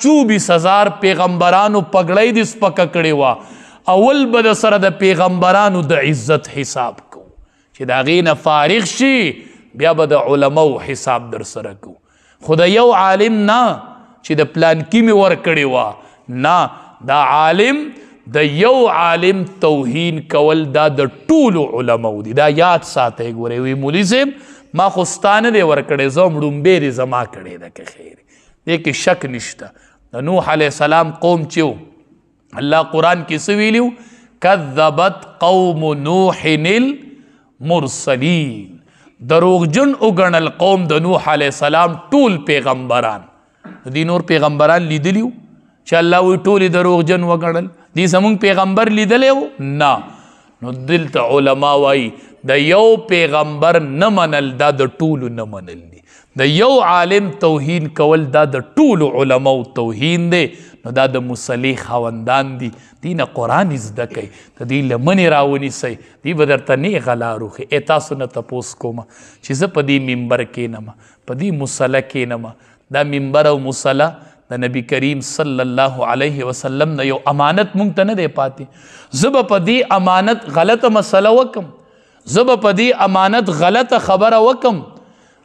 24 هزار پیغمبرانو پګړۍ د سپک کړي وا اول به د سره د پیغمبرانو د عزت حساب کو چې دا غینه فارغ شي بیا به د علماو حساب در سره کو خدای یو عالم نه چې د پلان کې می ور کړي وا نه دا عالم د یو عالم توهین کول دا د ټولو علماو دي دا یاد ساتي ګورې وی مولوی صاحب ما خوستانه دی ور کړې زوم ډومبه دي زما کړې ده که خیر دې کې شک نشته د نوح علی السلام قوم چیو الله قران کې څه ویلو کذبت قوم نوح المرسلین دروغجن وګڼل قوم د نوح علی السلام ټول پیغمبران د نور پیغمبران لیدلیو چې الله وی ټول دروغجن وګڼل دي زمونږ پیغمبر لیدلیو نه نو دلته علما وای د یو پیغمبر نه منل دا د ټولو نه منل د یو عالم توهین کول دا د ټولو علماو توهین دی نو دا د مسلې خاوندان دي دی نه قرآن زده کوي د دې لمنې راونیسئ دوی به درته نیغه لار وښي ای تاسو نه تپوس کوم چې زه په دې ممبر کښېنم په دې مسله کښېنم دا ممبر او مسله د نبی کریم صلی الله علیه وسلم نه یو امانت مونږ ته نه دی پاتې زه به په دې امانت غلطه مسله وکم زه به په دې امانت غلطه خبره وکم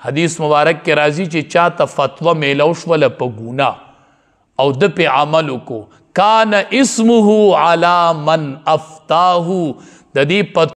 حدیث مبارک کې راځي چې چا ته فتوا میلو شول په ګونا او د په عمل کو کان اسمه علی من افتاه د دې